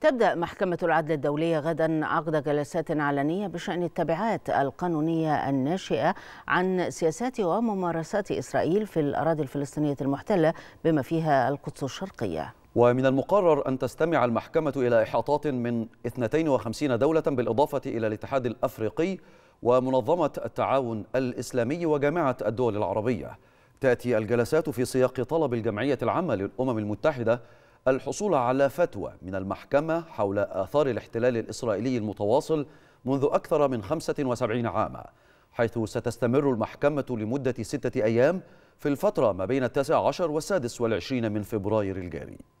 تبدأ محكمة العدل الدولية غدا عقد جلسات علنية بشأن التبعات القانونية الناشئة عن سياسات وممارسات إسرائيل في الأراضي الفلسطينية المحتلة بما فيها القدس الشرقية ومن المقرر أن تستمع المحكمة إلى إحاطات من 52 دولة بالإضافة إلى الاتحاد الأفريقي ومنظمة التعاون الإسلامي وجامعة الدول العربية تأتي الجلسات في سياق طلب الجمعية العامة للأمم المتحدة الحصول على فتوى من المحكمة حول آثار الاحتلال الإسرائيلي المتواصل منذ أكثر من 75 عاما حيث ستستمر المحكمة لمدة ستة أيام في الفترة ما بين التاسع عشر والسادس والعشرين من فبراير الجاري